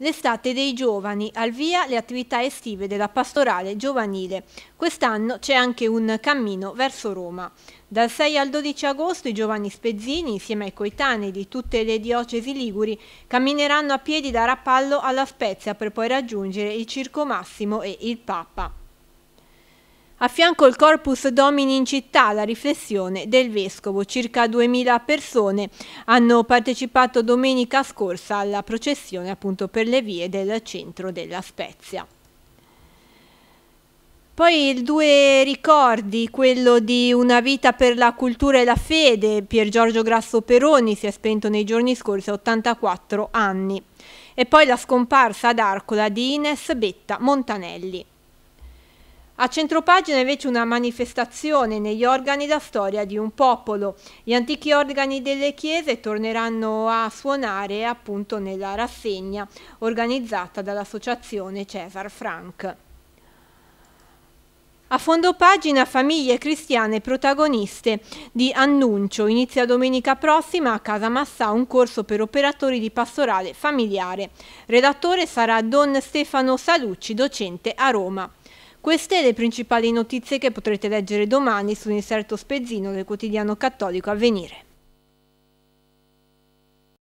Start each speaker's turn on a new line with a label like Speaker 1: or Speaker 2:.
Speaker 1: L'estate dei giovani, al via le attività estive della pastorale giovanile. Quest'anno c'è anche un cammino verso Roma. Dal 6 al 12 agosto i giovani spezzini, insieme ai coetanei di tutte le diocesi liguri, cammineranno a piedi da Rapallo alla Spezia per poi raggiungere il Circo Massimo e il Papa. A fianco il Corpus Domini in città, la riflessione del Vescovo. Circa 2.000 persone hanno partecipato domenica scorsa alla processione appunto per le vie del centro della Spezia. Poi il due ricordi, quello di una vita per la cultura e la fede, Pier Giorgio Grasso Peroni si è spento nei giorni scorsi a 84 anni. E poi la scomparsa ad Arcola di Ines Betta Montanelli. A centropagina invece una manifestazione negli organi da storia di un popolo. Gli antichi organi delle chiese torneranno a suonare appunto nella rassegna organizzata dall'associazione Cesar Frank. A fondo pagina famiglie cristiane protagoniste di Annuncio. Inizia domenica prossima a Casa Massà un corso per operatori di pastorale familiare. Redattore sarà Don Stefano Salucci, docente a Roma. Queste le principali notizie che potrete leggere domani sull'inserto spezzino del quotidiano cattolico Avvenire.